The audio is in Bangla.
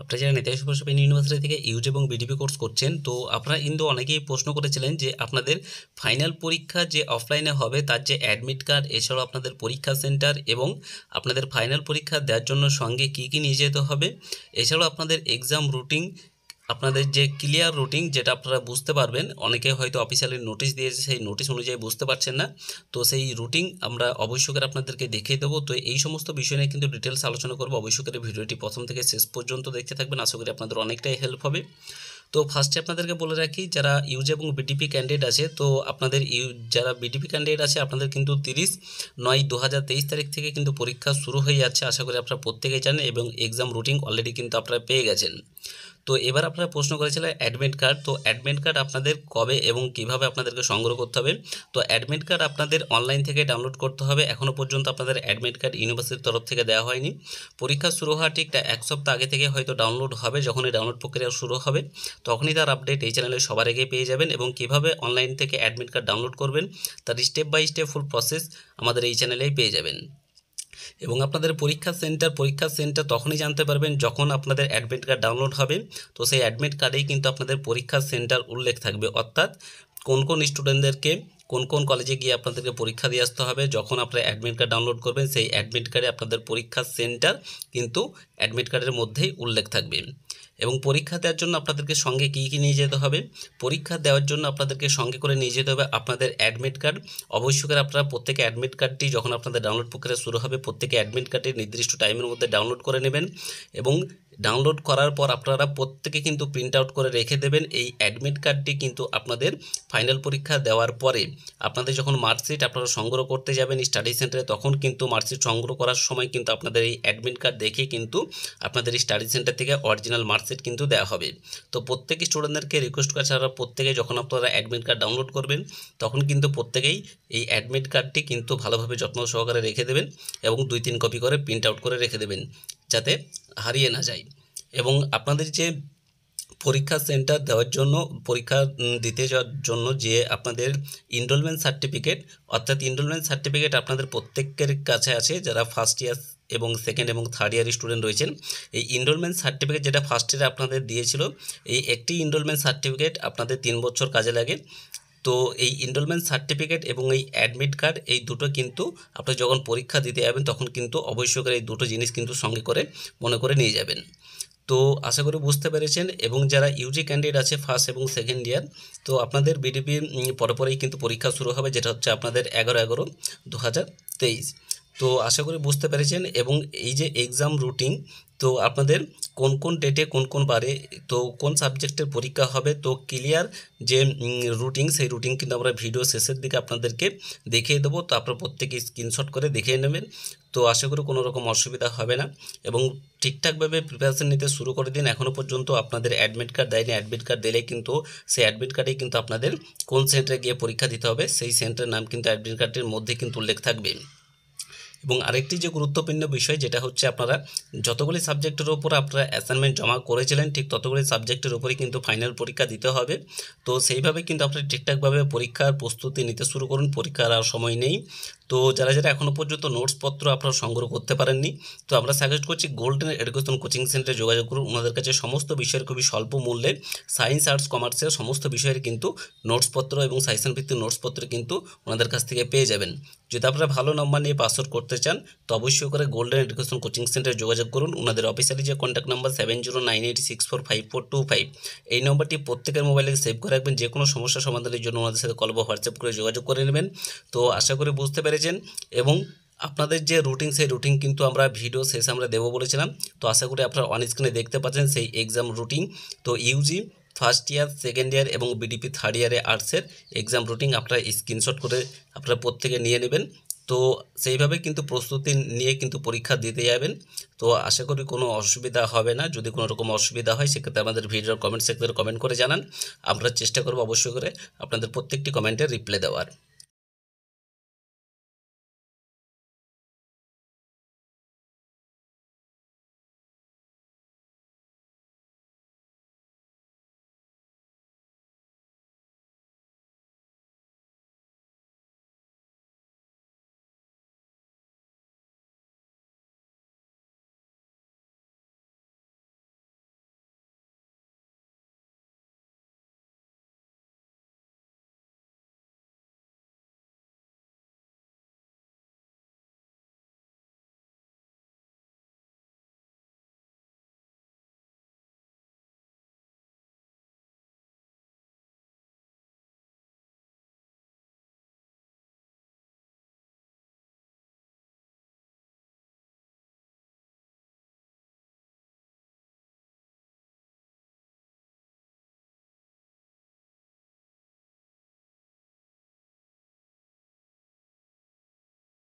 আপনারা যারা নেতাজি সুভাষ ইউনিভার্সিটি থেকে ইউজ এবং বিডিপি কোর্স করছেন তো আপনারা কিন্তু অনেকেই প্রশ্ন করেছিলেন যে আপনাদের ফাইনাল পরীক্ষা যে অফলাইনে হবে তার যে অ্যাডমিট কার্ড এছাড়াও আপনাদের পরীক্ষা সেন্টার এবং আপনাদের ফাইনাল পরীক্ষা দেওয়ার জন্য সঙ্গে কি কি নিয়ে যেতে হবে এছাড়াও আপনাদের এক্সাম রুটিন আপনাদের যে ক্লিয়ার রুটিন যেটা আপনারা বুঝতে পারবেন অনেকে হয়তো অফিসিয়ালি নোটিশ দিয়েছে সেই নোটিশ অনুযায়ী বুঝতে পারছেন না তো সেই রুটিন আমরা অবশ্যই করে আপনাদেরকে দেখিয়ে দেবো তো এই সমস্ত বিষয় নিয়ে কিন্তু ডিটেলস আলোচনা করবো অবশ্যই করে ভিডিওটি প্রথম থেকে শেষ পর্যন্ত দেখতে থাকবেন আশা করি আপনাদের অনেকটাই হেল্প হবে তো ফার্স্টে আপনাদেরকে বলে রাখি যারা ইউজ এবং বিডিপি ক্যান্ডিডেট আছে তো আপনাদের ইউ যারা বিডিপি ক্যান্ডিডেট আছে আপনাদের কিন্তু তিরিশ নয় দু তারিখ থেকে কিন্তু পরীক্ষা শুরু হয়ে যাচ্ছে আশা করি আপনারা প্রত্যেকেই জানেন এবং এক্সাম রুটিন অলরেডি কিন্তু আপনারা পেয়ে গেছেন তো এবার আপনারা প্রশ্ন করেছিলেন অ্যাডমিট কার্ড তো অ্যাডমিট কার্ড আপনাদের কবে এবং কিভাবে আপনাদেরকে সংগ্রহ করতে হবে তো অ্যাডমিট কার্ড আপনাদের অনলাইন থেকে ডাউনলোড করতে হবে এখনও পর্যন্ত আপনাদের অ্যাডমিট কার্ড ইউনিভার্সিটির তরফ থেকে দেওয়া হয়নি পরীক্ষা শুরু হওয়ার ঠিকটা এক সপ্তাহ আগে থেকে হয়তো ডাউনলোড হবে যখনই এই ডাউনলোড প্রক্রিয়া শুরু হবে তখনই তার আপডেট এই চ্যানেলে সবার আগে পেয়ে যাবেন এবং কিভাবে অনলাইন থেকে অ্যাডমিট কার্ড ডাউনলোড করবেন তার step by step full process আমাদের এই চ্যানেলেই পেয়ে যাবেন এবং আপনাদের পরীক্ষা সেন্টার পরীক্ষা সেন্টার তখনই জানতে পারবেন যখন আপনাদের অ্যাডমিট কার্ড ডাউনলোড হবে তো সেই অ্যাডমিট কার্ডেই কিন্তু আপনাদের পরীক্ষা সেন্টার উল্লেখ থাকবে অর্থাৎ কোন কোন স্টুডেন্টদেরকে কোন কোন কলেজে গিয়ে আপনাদেরকে পরীক্ষা দিয়ে আসতে হবে যখন আপনারা অ্যাডমিট কার্ড ডাউনলোড করবেন সেই অ্যাডমিট কার্ডে আপনাদের পরীক্ষা সেন্টার কিন্তু অ্যাডমিট কার্ডের মধ্যেই উল্লেখ থাকবে এবং পরীক্ষা দেওয়ার জন্য আপনাদেরকে সঙ্গে কী কী নিয়ে যেতে হবে পরীক্ষা দেওয়ার জন্য আপনাদেরকে সঙ্গে করে নিয়ে যেতে হবে আপনাদের অ্যাডমিট কার্ড অবশ্যই করে আপনারা প্রত্যেকে অ্যাডমিট কার্ডটি যখন আপনাদের ডাউনলোড প্রক্রিয়া শুরু হবে প্রত্যেকে অ্যাডমিট কার্ডটি নির্দিষ্ট টাইমের মধ্যে ডাউনলোড করে নেবেন এবং ডাউনলোড করার পর আপনারা প্রত্যেকে কিন্তু প্রিন্ট আউট করে রেখে দেবেন এই অ্যাডমিট কার্ডটি কিন্তু আপনাদের ফাইনাল পরীক্ষা দেওয়ার পরে আপনাদের যখন মার্কশিট আপনারা সংগ্রহ করতে যাবেন স্টাডি সেন্টারে তখন কিন্তু মার্কশিট সংগ্রহ করার সময় কিন্তু আপনাদের এই অ্যাডমিট কার্ড দেখে কিন্তু আপনাদের স্টাডি সেন্টার থেকে অরিজিনাল মার্কশিট কিন্তু দেওয়া হবে তো প্রত্যেক স্টুডেন্টদেরকে রিকোয়েস্ট করছে আপনারা প্রত্যেকে যখন আপনারা অ্যাডমিট কার্ড ডাউনলোড করবেন তখন কিন্তু প্রত্যেকেই এই অ্যাডমিট কার্ডটি কিন্তু ভালোভাবে যত্ন সহকারে রেখে দেবেন এবং দুই তিন কপি করে প্রিন্ট আউট করে রেখে দেবেন যাতে হারিয়ে না যায় এবং আপনাদের যে পরীক্ষা সেন্টার দেওয়ার জন্য পরীক্ষা দিতে যাওয়ার জন্য যে আপনাদের ইনরোলমেন্ট সার্টিফিকেট অর্থাৎ ইনরোলমেন্ট সার্টিফিকেট আপনাদের প্রত্যেকের কাছে আছে যারা ফার্স্ট ইয়ার এবং সেকেন্ড এবং থার্ড ইয়ার স্টুডেন্ট রয়েছেন এই ইনরোলমেন্ট সার্টিফিকেট যেটা ফার্স্ট ইয়ারে আপনাদের দিয়েছিল এই একটি ইনরোলমেন্ট সার্টিফিকেট আপনাদের তিন বছর কাজে লাগে তো এই এনরোলমেন্ট সার্টিফিকেট এবং এই অ্যাডমিট কার্ড এই দুটো কিন্তু আপনি যখন পরীক্ষা দিতে যাবেন তখন কিন্তু অবশ্যই করে এই দুটো জিনিস কিন্তু সঙ্গে করে মনে করে নিয়ে যাবেন তো আশা করি বুঝতে পেরেছেন এবং যারা ইউজি ক্যান্ডিডেট আছে ফার্স্ট এবং সেকেন্ড ইয়ার তো আপনাদের বিডিপি পরপরেই কিন্তু পরীক্ষা শুরু হবে যেটা হচ্ছে আপনাদের এগারো এগারো দু হাজার তেইশ তো আশা করি বুঝতে পেরেছেন এবং এই যে এক্সাম রুটিন তো আপনাদের কোন কোন ডেটে কোন কোন বারে তো কোন সাবজেক্টের পরীক্ষা হবে তো ক্লিয়ার যে রুটিন সেই রুটিন কিন্তু আমরা ভিডিও শেষের দিকে আপনাদেরকে দেখিয়ে দেবো তো আপনারা প্রত্যেকে স্ক্রিনশট করে দেখিয়ে নেবেন তো আশা করি কোনো রকম অসুবিধা হবে না এবং ঠিকঠাকভাবে প্রিপারেশান নিতে শুরু করে দিন এখনও পর্যন্ত আপনাদের অ্যাডমিট কার্ড দেয়নি অ্যাডমিট কার্ড দিলে কিন্তু সেই অ্যাডমিট কার্ডে কিন্তু আপনাদের কোন সেন্টারে গিয়ে পরীক্ষা দিতে হবে সেই সেন্টারের নাম কিন্তু অ্যাডমিট কার্ডের মধ্যে কিন্তু উল্লেখ থাকবে এবং আরেকটি যে গুরুত্বপূর্ণ বিষয় যেটা হচ্ছে আপনারা যতগুলি সাবজেক্টের ওপর আপনারা অ্যাসাইনমেন্ট জমা করেছিলেন ঠিক ততগুলি সাবজেক্টের উপরে কিন্তু ফাইনাল পরীক্ষা দিতে হবে তো সেইভাবে কিন্তু আপনারা ঠিকঠাকভাবে পরীক্ষার প্রস্তুতি নিতে শুরু করুন পরীক্ষার আর সময় নেই তো যারা যারা এখনও পর্যন্ত নোটসপত্র আপনারা সংগ্রহ করতে পারেননি তো আমরা সাজেস্ট করছি গোল্ডেন এডুকেশন কোচিং সেন্টারে যোগাযোগ করুন ওনাদের কাছে সমস্ত বিষয়ের খুবই স্বল্প মূল্যে সায়েন্স আর্টস কমার্সের সমস্ত বিষয়ের কিন্তু নোটসপত্র এবং সাইসেন ভিত্তিক নোটসপত্র কিন্তু ওনাদের কাছ থেকে পেয়ে যাবেন যদি আপনারা ভালো নম্বর নিয়ে পাসওয়ার্ড করতে চান তো অবশ্যই করে গোল্ডেন এডুকেশন কোচিং সেন্টারে যোগাযোগ করুন ওনাদের অফিসিয়ালি যে contact number seven zero nine eight six four five four two five এই নম্বরটি প্রত্যেকের মোবাইলে সেভ করে রাখবেন যে কোনো সমস্যা সমাধানের জন্য ওনাদের সাথে কল বা হোয়াটসঅ্যাপ করে যোগাযোগ করে নেবেন তো আশা করি বুঝতে পারি পেরেছেন এবং আপনাদের যে রুটিন সেই রুটিন কিন্তু আমরা ভিডিও শেষে আমরা দেবো বলেছিলাম তো আশা করি আপনারা অন স্ক্রিনে দেখতে পাচ্ছেন সেই এক্সাম রুটিন তো UG first year second year এবং বিডিপি থার্ড ইয়ারে আর্টসের এক্সাম রুটিন আপনারা স্ক্রিনশট করে আপনারা প্রত্যেকে নিয়ে নেবেন তো সেইভাবে কিন্তু প্রস্তুতি নিয়ে কিন্তু পরীক্ষা দিতে যাবেন তো আশা করি কোনো অসুবিধা হবে না যদি কোনো রকম অসুবিধা হয় সেক্ষেত্রে আমাদের ভিডিওর কমেন্ট সেক্ষেত্রে কমেন্ট করে জানান আমরা চেষ্টা করব অবশ্যই করে আপনাদের প্রত্যেকটি কমেন্টে রিপ্লাই দেওয়ার